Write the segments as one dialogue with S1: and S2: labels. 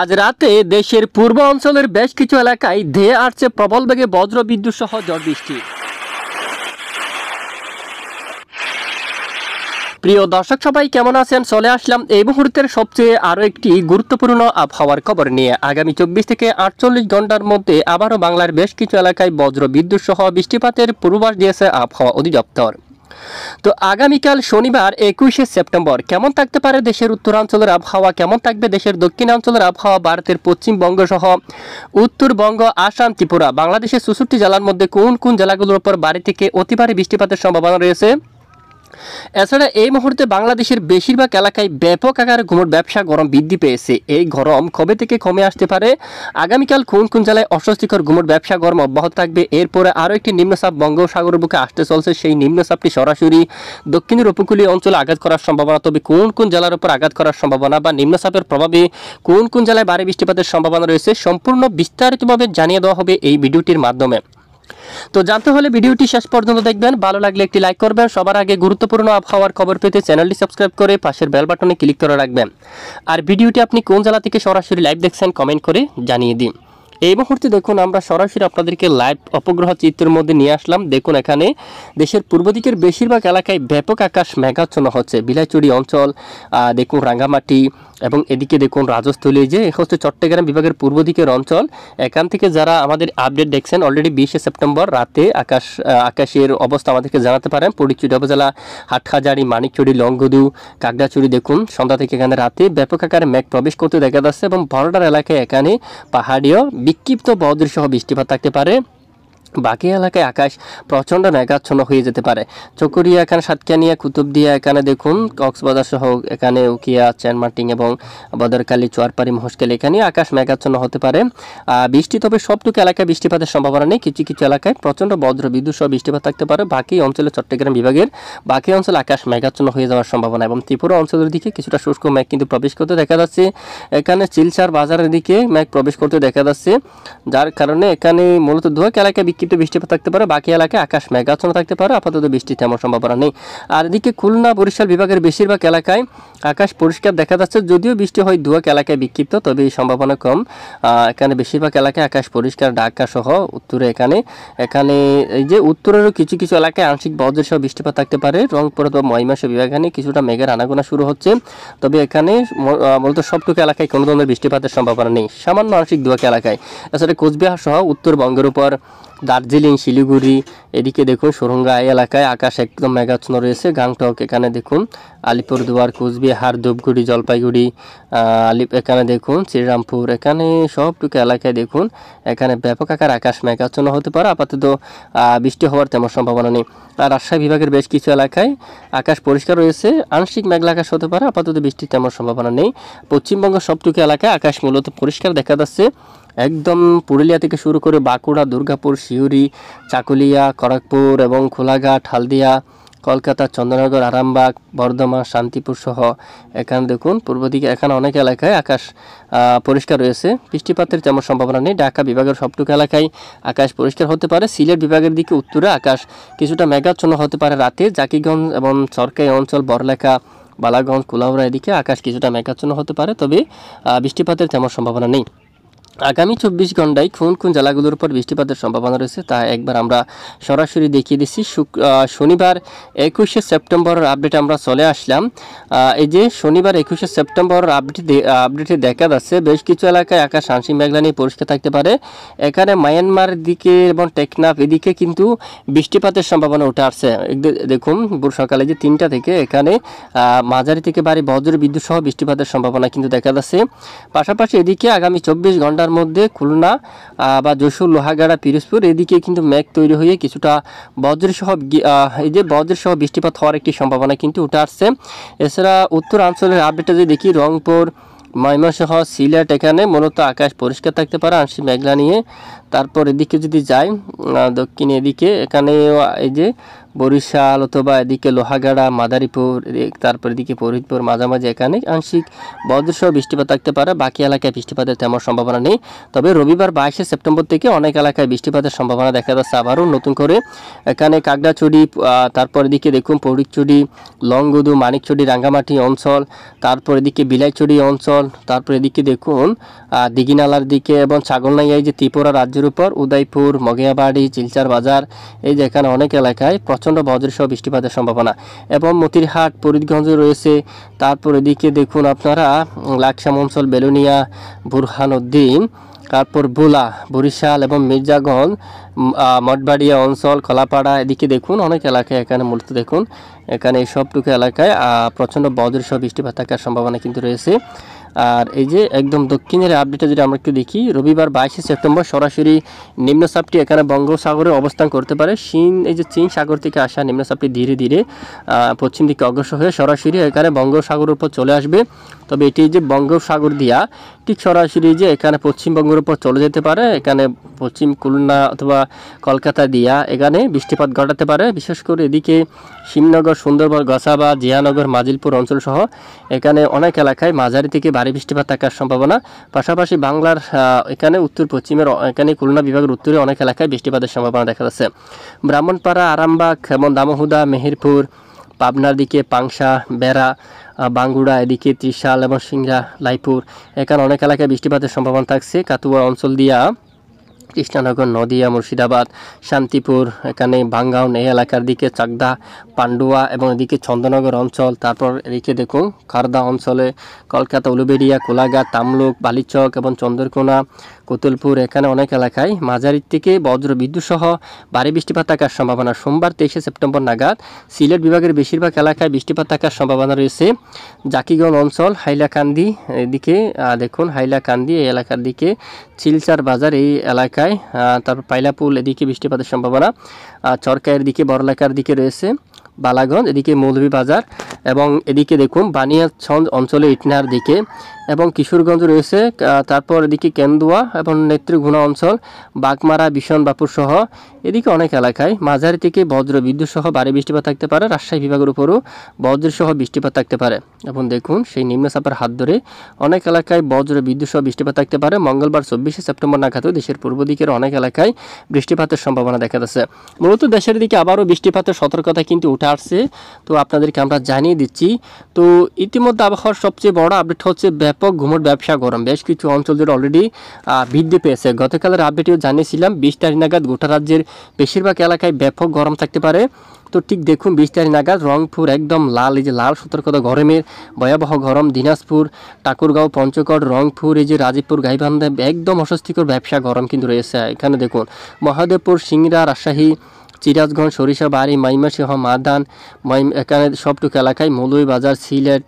S1: আজ রাতে দেশের পূর্ব অঞ্চলের বেশ কিছু এলাকায় ধেয়ে আসছে প্রবল বেগে বিদ্যুৎ সহ ঝড় বৃষ্টি প্রিয় দর্শক সবাই কেমন আছেন চলে আসলাম এই মুহূর্তের সবচেয়ে আরও একটি গুরুত্বপূর্ণ আবহাওয়ার খবর নিয়ে আগামী চব্বিশ থেকে আটচল্লিশ ঘন্টার মধ্যে আবারও বাংলার বেশ কিছু এলাকায় বিদ্যুৎ সহ বৃষ্টিপাতের পূর্বাভাস দিয়েছে আবহাওয়া অধিদপ্তর তো আগামীকাল শনিবার একুশে সেপ্টেম্বর কেমন থাকতে পারে দেশের উত্তরাঞ্চলের আবহাওয়া কেমন থাকবে দেশের দক্ষিণাঞ্চলের আবহাওয়া ভারতের পশ্চিমবঙ্গ সহ উত্তরবঙ্গ আসাম ত্রিপুরা বাংলাদেশের চৌষট্টি জেলার মধ্যে কোন কোন জেলাগুলোর উপর বাড়ি থেকে অতিবারে বৃষ্টিপাতের সম্ভাবনা রয়েছে এছাড়া এই মুহূর্তে বাংলাদেশের বেশিরভাগ এলাকায় ব্যাপক আকারে ঘুমোর ব্যবসা গরম বৃদ্ধি পেয়েছে এই গরম কবে থেকে কমে আসতে পারে আগামীকাল কোন কোন জেলায় অস্বস্তিকর ঘুমোর ব্যবসা গরম অব্যাহত থাকবে এরপরে আরও একটি নিম্নচাপ বঙ্গোপসাগরের বুকে আসতে চলছে সেই নিম্নচাপটি সরাসরি দক্ষিণের উপকূলীয় অঞ্চলে আঘাত করার সম্ভাবনা তবে কোন কোন জেলার উপর আঘাত করার সম্ভাবনা বা নিম্নচাপের প্রভাবে কোন কোন জেলায় বাড়ি বৃষ্টিপাতের সম্ভাবনা রয়েছে সম্পূর্ণ বিস্তারিতভাবে জানিয়ে দেওয়া হবে এই ভিডিওটির মাধ্যমে তো জানতে হলে ভিডিওটি শেষ পর্যন্ত দেখবেন ভালো লাগলে একটি লাইক করবেন সবার আগে গুরুত্বপূর্ণ আবহাওয়ার খবর পেতে চ্যানেলটি সাবস্ক্রাইব করে পাশের বেল বাটনে ক্লিক করে রাখবেন আর ভিডিওটি আপনি কোন জেলা থেকে সরাসরি লাইভ দেখছেন কমেন্ট করে জানিয়ে দিন এই মুহূর্তে দেখুন আমরা সরাসরি আপনাদেরকে লাইভ অপগ্রহ চিত্রের মধ্যে নিয়ে আসলাম দেখুন এখানে দেশের পূর্ব দিকের বেশিরভাগ এলাকায় ব্যাপক আকাশ মেঘাচ্ছন্ন হচ্ছে বিলাইচুরি অঞ্চল দেখুন রাঙ্গামাটি এবং এদিকে দেখুন রাজস্থলী যে হচ্ছে চট্টগ্রাম বিভাগের পূর্ব দিকের অঞ্চল এখান থেকে যারা আমাদের আপডেট দেখছেন অলরেডি বিশে সেপ্টেম্বর রাতে আকাশ আকাশের অবস্থা আমাদেরকে জানাতে পারেন পরিচুটি উপজেলা হাটহাজারি মানিকচুরি লঙ্গদু কাকড়াচুরি দেখুন সন্ধ্যা থেকে এখানে রাতে ব্যাপক আকারে মেঘ প্রবেশ করতে দেখা যাচ্ছে এবং বরডার এলাকায় এখানে পাহাড়িও বিক্ষিপ্ত বদৃশ্য বৃষ্টিপাত থাকতে পারে বাকি এলাকায় আকাশ প্রচণ্ড মেঘাচ্ছন্ন হয়ে যেতে পারে চকরিয়া এখানে সাতকানিয়া কুতুবদিয়া এখানে দেখুন কক্সবাজার সহ এখানে উকিয়া চেনমার্টিং এবং বদরকালী চোয়ারপাড়ি মহসকেল এখানে আকাশ মেঘাচ্ছন্ন হতে পারে বৃষ্টি তবে সবটুকু এলাকায় বৃষ্টিপাতের সম্ভাবনা নেই কিছু কিছু এলাকায় প্রচণ্ড বজ্র বিদ্যুৎ সহ বৃষ্টিপাত থাকতে পারে বাকি অঞ্চলে চট্টগ্রাম বিভাগের বাকি অঞ্চল আকাশ মেঘাচ্ছন্ন হয়ে যাওয়ার সম্ভাবনা এবং ত্রিপুরা অঞ্চলের দিকে কিছুটা শুষ্ক মেঘ কিন্তু প্রবেশ করতে দেখা যাচ্ছে এখানে চিলচার বাজারের দিকে ম্যাঘ প্রবেশ করতে দেখা যাচ্ছে যার কারণে এখানে মূলত দুয়েক এলাকায় বিক্ষিপ্ত বৃষ্টিপাত থাকতে পারে বাকি এলাকায় আকাশ মেঘাচ্ছন্ন থাকতে পারে আপাতত বৃষ্টি তেমন সম্ভাবনা নেই আর এদিকে খুলনা বরিশাল বিভাগের বেশিরভাগ এলাকায় আকাশ পরিষ্কার দেখা যাচ্ছে যদিও বৃষ্টি হয় দুয়াক এলাকায় বিক্ষিপ্ত তবে এই সম্ভাবনা কম এখানে বেশিরভাগ এলাকায় আকাশ পরিষ্কার ঢাকা সহ উত্তরে এখানে এখানে এই যে উত্তরেরও কিছু কিছু এলাকায় আংশিক সহ বৃষ্টিপাত থাকতে পারে রংপুর অথবা ময়মাস এখানে কিছুটা মেঘের আনাগোনা শুরু হচ্ছে তবে এখানে মূলত সবটুকু এলাকায় কোনো ধরনের বৃষ্টিপাতের সম্ভাবনা নেই সামান্য আংশিক দুয়াক এলাকায় এছাড়া কোচবিহার সহ উত্তরবঙ্গের উপর দার্জিলিং শিলিগুড়ি এদিকে দেখুন সুরঙ্গা এলাকায় আকাশ একদম মেঘাচ্ছন্ন রয়েছে গাংটক এখানে দেখুন আলিপুরদুয়ার কুচবিহার ধূপগুড়ি জলপাইগুড়ি আলিপ এখানে দেখুন শ্রীরামপুর এখানে সবটুকু এলাকায় দেখুন এখানে ব্যাপক আকার আকাশ মেঘাচ্ছন্ন হতে পারে আপাতত বৃষ্টি হওয়ার তেমন সম্ভাবনা নেই আর রাজশাহী বিভাগের বেশ কিছু এলাকায় আকাশ পরিষ্কার রয়েছে আংশিক মেঘলা আকাশ হতে পারে আপাতত বৃষ্টির তেমন সম্ভাবনা নেই পশ্চিমবঙ্গের সবটুকু এলাকায় আকাশ মূলত পরিষ্কার দেখা যাচ্ছে একদম পুরুলিয়া থেকে শুরু করে বাঁকুড়া দুর্গাপুর সিউড়ি চাকুলিয়া খড়গপুর এবং খোলাঘাট হালদিয়া কলকাতা চন্দ্রনগর আরামবাগ বর্ধমান শান্তিপুর সহ এখানে দেখুন পূর্ব দিকে এখানে অনেক এলাকায় আকাশ পরিষ্কার রয়েছে বৃষ্টিপাতের তেমন সম্ভাবনা নেই ঢাকা বিভাগের সবটুকু এলাকায় আকাশ পরিষ্কার হতে পারে সিলেট বিভাগের দিকে উত্তরে আকাশ কিছুটা মেঘাচ্ছন্ন হতে পারে রাতে জাকিগঞ্জ এবং সরকারি অঞ্চল বড়লেখা বালাগঞ্জ কুলাউরা এদিকে আকাশ কিছুটা মেঘাচ্ছন্ন হতে পারে তবে বৃষ্টিপাতের তেমন সম্ভাবনা নেই আগামী চব্বিশ ঘন্টায় কোন কোন জেলাগুলোর উপর বৃষ্টিপাতের সম্ভাবনা রয়েছে তা একবার আমরা সরাসরি দেখিয়ে দিচ্ছি শনিবার একুশে সেপ্টেম্বরের আপডেট আমরা চলে আসলাম এই যে শনিবার একুশে সেপ্টেম্বরের আপডেট আপডেটে দেখা যাচ্ছে বেশ কিছু এলাকায় আকাশ শানসিং মেঘলা নিয়ে পরিষ্কার থাকতে পারে এখানে মায়ানমার দিকে এবং টেকনাফ এদিকে কিন্তু বৃষ্টিপাতের সম্ভাবনা উঠে আসছে দেখুন ভোর সকালে যে তিনটা থেকে এখানে মাঝারি থেকে বাড়ি বজ্র বিদ্যুৎ সহ বৃষ্টিপাতের সম্ভাবনা কিন্তু দেখা যাচ্ছে পাশাপাশি এদিকে আগামী চব্বিশ ঘন্টা জেলার মধ্যে খুলনা বা যশোর লোহাগাড়া পিরোজপুর এদিকে কিন্তু মেঘ তৈরি হয়ে কিছুটা বজ্রসহ এই যে বজ্রসহ বৃষ্টিপাত হওয়ার একটি সম্ভাবনা কিন্তু উঠে আসছে এছাড়া উত্তরাঞ্চলের আপডেটে যদি দেখি রংপুর ময়মনসহ সিলেট এখানে মূলত আকাশ পরিষ্কার থাকতে পারে আংশিক মেঘলা নিয়ে তারপর এদিকে যদি যাই দক্ষিণ এদিকে এখানে এই যে বরিশাল অথবা এদিকে লোহাগাড়া মাদারীপুর তারপর এদিকে ফরিদপুর মাঝামাঝি এখানে আংশিক বজ্রসহ বৃষ্টিপাত থাকতে পারে বাকি এলাকায় বৃষ্টিপাতের তেমন সম্ভাবনা নেই তবে রবিবার বাইশে সেপ্টেম্বর থেকে অনেক এলাকায় বৃষ্টিপাতের সম্ভাবনা দেখা যাচ্ছে আবারও নতুন করে এখানে কাগড়াচুরি তারপর এদিকে দেখুন পৌরিকচুরি লংগুদু মানিকচুরি রাঙ্গামাটি অঞ্চল তারপর এদিকে বিলাইচুরি অঞ্চল তারপর এদিকে দেখুন দিঘিনালার দিকে এবং ছাগলনাইয়ায় যে ত্রিপুরা রাজ্য তিরুপর উদয়পুর মগিয়াবাড়ি চিলচার বাজার এই যেখানে অনেক এলাকায় প্রচণ্ড বজ্রসহ বৃষ্টিপাতের সম্ভাবনা এবং মতিরহাট ফরিদগঞ্জ রয়েছে তারপর এদিকে দেখুন আপনারা লাকসাম অঞ্চল বেলুনিয়া বুরহানুদ্দিন তারপর বুলা বরিশাল এবং মির্জাগঞ্জ মঠবাড়িয়া অঞ্চল কলাপাড়া এদিকে দেখুন অনেক এলাকায় এখানে মূলত দেখুন এখানে এই সবটুকু এলাকায় প্রচণ্ড বজ্রসহ বৃষ্টিপাত থাকার সম্ভাবনা কিন্তু রয়েছে আর এই যে একদম দক্ষিণের আপডেটে যদি আমরা একটু দেখি রবিবার বাইশে সেপ্টেম্বর সরাসরি নিম্নচাপটি এখানে বঙ্গোপসাগরে অবস্থান করতে পারে চীন এই যে চীন সাগর থেকে আসা নিম্নচাপটি ধীরে ধীরে পশ্চিম দিকে অগ্রসর হয়ে সরাসরি এখানে বঙ্গোপসাগরের উপর চলে আসবে তবে এটি যে বঙ্গোপসাগর দিয়া একটি সরাসরি যে এখানে পশ্চিমবঙ্গের উপর চলে যেতে পারে এখানে পশ্চিম খুলনা অথবা কলকাতা দিয়া এখানে বৃষ্টিপাত ঘটাতে পারে বিশেষ করে এদিকে শিবনগর সুন্দরবন গসাবা জিয়ানগর মাজিলপুর অঞ্চল সহ এখানে অনেক এলাকায় মাঝারি থেকে ভারী বৃষ্টিপাত থাকার সম্ভাবনা পাশাপাশি বাংলার এখানে উত্তর পশ্চিমের এখানে খুলনা বিভাগের উত্তরে অনেক এলাকায় বৃষ্টিপাতের সম্ভাবনা দেখা যাচ্ছে ব্রাহ্মণপাড়া আরামবাগ এবং দামোহুদা মেহেরপুর পাবনার দিকে পাংশা বেড়া বাঙ্গুড়া এদিকে ত্রিশাল এবং সিংহা লাইপুর এখানে অনেক এলাকায় বৃষ্টিপাতের সম্ভাবনা থাকছে কাতুয়া অঞ্চল দিয়া কৃষ্ণনগর নদিয়া মুর্শিদাবাদ শান্তিপুর এখানে বাঙ্গাউন এই এলাকার দিকে চাকদা পান্ডুয়া এবং এদিকে চন্দনগর অঞ্চল তারপর এদিকে দেখুন খারদা অঞ্চলে কলকাতা উলুবেড়িয়া কোলাঘাট তামলুক বালিচক এবং চন্দ্রকোনা কোতুলপুর এখানে অনেক এলাকায় মাঝারির থেকে বজ্র সহ ভারী বৃষ্টিপাত থাকার সম্ভাবনা সোমবার তেইশে সেপ্টেম্বর নাগাদ সিলেট বিভাগের বেশিরভাগ এলাকায় বৃষ্টিপাত থাকার সম্ভাবনা রয়েছে জাকিগঞ্জ অঞ্চল হাইলাকান্দি এদিকে দেখুন হাইলাকান্দি এই এলাকার দিকে চিলচার বাজার এই এলাকায় তারপর পাইলাপুল এদিকে বৃষ্টিপাতের সম্ভাবনা চরকায়ের দিকে বড়লাকার দিকে রয়েছে বালাগঞ্জ এদিকে মৌলভী বাজার এবং এদিকে দেখুন বানিয়াছন্দ অঞ্চলে ইটনার দিকে এবং কিশোরগঞ্জ রয়েছে তারপর এদিকে কেন্দুয়া এবং নেত্রীঘুনা অঞ্চল বাগমারা বিশন বাপুর সহ এদিকে অনেক এলাকায় মাঝারি থেকে বজ্র বিদ্যুৎ সহ ভারী বৃষ্টিপাত থাকতে পারে রাজশাহী বিভাগের উপরও বজ্র সহ বৃষ্টিপাত থাকতে পারে এবং দেখুন সেই নিম্নচাপের হাত ধরে অনেক এলাকায় বজ্র বিদ্যুৎ সহ বৃষ্টিপাত থাকতে পারে মঙ্গলবার চব্বিশে সেপ্টেম্বর নাগাদও দেশের পূর্ব দিকের অনেক এলাকায় বৃষ্টিপাতের সম্ভাবনা দেখা যাচ্ছে মূলত দেশের দিকে আবারও বৃষ্টিপাতের সতর্কতা কিন্তু উঠে আসছে তো আপনাদেরকে আমরা জানি জানিয়ে দিচ্ছি তো ইতিমধ্যে আবহাওয়ার সবচেয়ে বড় আপডেট হচ্ছে ব্যাপক ঘুমট ব্যবসা গরম বেশ কিছু অঞ্চল জুড়ে অলরেডি বৃদ্ধি পেয়েছে গতকালের আপডেটেও জানিয়েছিলাম বিশ তারিখ নাগাদ গোটা রাজ্যের বেশিরভাগ এলাকায় ব্যাপক গরম থাকতে পারে তো ঠিক দেখুন বিশ তারিখ নাগাদ রংপুর একদম লাল এই যে লাল সতর্কতা গরমের ভয়াবহ গরম দিনাজপুর ঠাকুরগাঁও পঞ্চগড় রংপুর এই যে রাজীবপুর গাইবান্ধা একদম অস্বস্তিকর ব্যবসা গরম কিন্তু রয়েছে এখানে দেখুন মহাদেবপুর সিংড়া রাজশাহী চিরাজগঞ্জ সরিষা বাড়ি মাইমাসহ মাদান এখানে সবটুকু এলাকায় বাজার সিলেট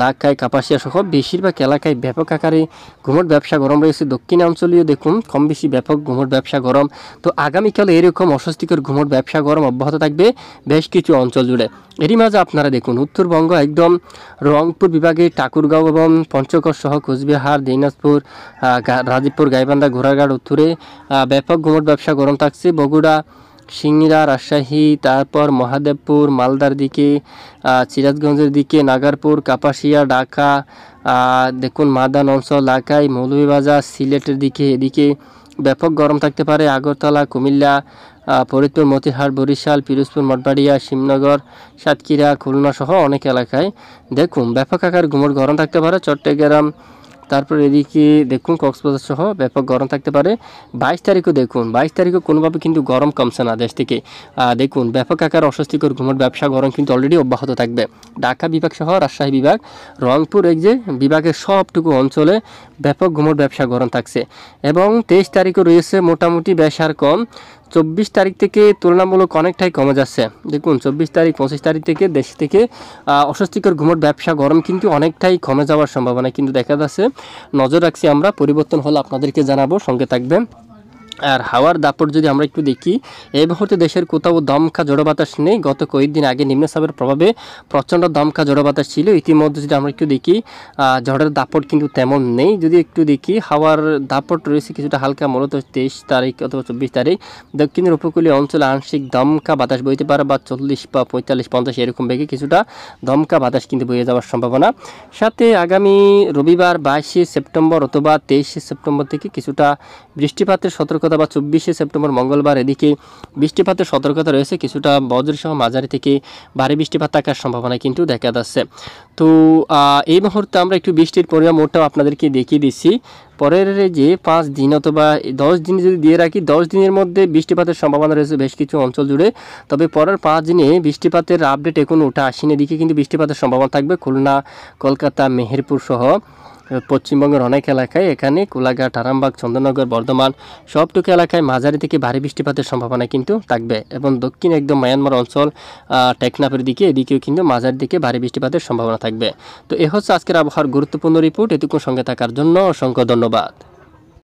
S1: লাক্ষায় কাপাসিয়া সহ বেশিরভাগ এলাকায় ব্যাপক আকারে ঘুমট ব্যবসা গরম রয়েছে দক্ষিণাঞ্চলীয় দেখুন কম বেশি ব্যাপক ঘুমট ব্যবসা গরম তো আগামীকাল এরকম অস্বস্তিকর ঘুমট ব্যবসা গরম অব্যাহত থাকবে বেশ কিছু অঞ্চল জুড়ে এরই মাঝে আপনারা দেখুন উত্তরবঙ্গ একদম রংপুর বিভাগে ঠাকুরগাঁও এবং পঞ্চগড় সহ কোচবিহার দিনাজপুর রাজীবপুর গাইবান্ধা ঘোড়াঘাট উত্তরে ব্যাপক ঘুমট ব্যবসা গরম থাকছে বগুড়া সিংড়া রাজশাহী তারপর মহাদেবপুর মালদার দিকে সিরাজগঞ্জের দিকে নাগারপুর কাপাসিয়া ঢাকা দেখুন মাদান অঞ্চল ঢাকায় মৌলভীবাজার সিলেটের দিকে এদিকে ব্যাপক গরম থাকতে পারে আগরতলা কুমিল্লা ফরিদপুর মতিহার বরিশাল পিরোজপুর মঠবাড়িয়া শিবনগর সাতক্ষীরা খুলনা সহ অনেক এলাকায় দেখুন ব্যাপক আকার গুমোট গরম থাকতে পারে চট্টগ্রাম তারপর এদিকে দেখুন কক্সবাজার সহ ব্যাপক গরম থাকতে পারে বাইশ তারিখও দেখুন বাইশ তারিখও কোনোভাবে কিন্তু গরম কমছে না দেশ থেকে দেখুন ব্যাপক আকার অস্বস্তিকর ঘুমট ব্যবসা গরম কিন্তু অলরেডি অব্যাহত থাকবে ঢাকা বিভাগ সহ রাজশাহী বিভাগ রংপুর এক যে বিভাগের সবটুকু অঞ্চলে ব্যাপক ঘুমট ব্যবসা গরম থাকছে এবং তেইশ তারিখও রয়েছে মোটামুটি ব্যবসার কম চব্বিশ তারিখ থেকে তুলনামূলক অনেকটাই কমে যাচ্ছে দেখুন চব্বিশ তারিখ পঁচিশ তারিখ থেকে দেশ থেকে অস্বস্তিকর ঘুমট ব্যবসা গরম কিন্তু অনেকটাই কমে যাওয়ার সম্ভাবনা কিন্তু দেখা যাচ্ছে নজর রাখছি আমরা পরিবর্তন হলে আপনাদেরকে জানাবো সঙ্গে থাকবেন আর হাওয়ার দাপট যদি আমরা একটু দেখি এই মুহূর্তে দেশের কোথাও দমকা জড়ো বাতাস নেই গত কয়েকদিন আগে নিম্নচাপের প্রভাবে প্রচণ্ড দমকা জড়ো বাতাস ছিল ইতিমধ্যে যদি আমরা একটু দেখি ঝড়ের দাপট কিন্তু তেমন নেই যদি একটু দেখি হাওয়ার দাপট রয়েছে কিছুটা হালকা মূলত তেইশ তারিখ অথবা চব্বিশ তারিখ দক্ষিণের উপকূলীয় অঞ্চলে আংশিক দমকা বাতাস বইতে পারে বা চল্লিশ বা পঁয়তাল্লিশ পঞ্চাশ এরকম বেগে কিছুটা দমকা বাতাস কিন্তু বয়ে যাওয়ার সম্ভাবনা সাথে আগামী রবিবার বাইশে সেপ্টেম্বর অথবা তেইশে সেপ্টেম্বর থেকে কিছুটা বৃষ্টিপাতের সতর্ক সতর্কতা বা চব্বিশে সেপ্টেম্বর মঙ্গলবার এদিকে বৃষ্টিপাতের সতর্কতা রয়েছে কিছুটা বজ্রসহ মাঝারি থেকে ভারী বৃষ্টিপাত থাকার সম্ভাবনা কিন্তু দেখা যাচ্ছে তো এই মুহূর্তে আমরা একটু বৃষ্টির পরিমাণ মোটটাও আপনাদেরকে দেখিয়ে দিচ্ছি পরের যে পাঁচ দিন অথবা দশ দিন যদি দিয়ে রাখি দশ দিনের মধ্যে বৃষ্টিপাতের সম্ভাবনা রয়েছে বেশ কিছু অঞ্চল জুড়ে তবে পরের পাঁচ দিনে বৃষ্টিপাতের আপডেট এখন ওঠা আসেনি দিকে কিন্তু বৃষ্টিপাতের সম্ভাবনা থাকবে খুলনা কলকাতা মেহেরপুর সহ পশ্চিমবঙ্গের অনেক এলাকায় এখানে কোলাঘাট আরামবাগ চন্দ্রনগর বর্ধমান সবটুকু এলাকায় মাঝারি থেকে ভারী বৃষ্টিপাতের সম্ভাবনা কিন্তু থাকবে এবং দক্ষিণ একদম মায়ানমার অঞ্চল টেকনাফের দিকে এদিকেও কিন্তু মাঝারি দিকে ভারী বৃষ্টিপাতের সম্ভাবনা থাকবে তো এ হচ্ছে আজকের আবহাওয়ার গুরুত্বপূর্ণ রিপোর্ট এটুকু সঙ্গে থাকার জন্য অসংখ্য ধন্যবাদ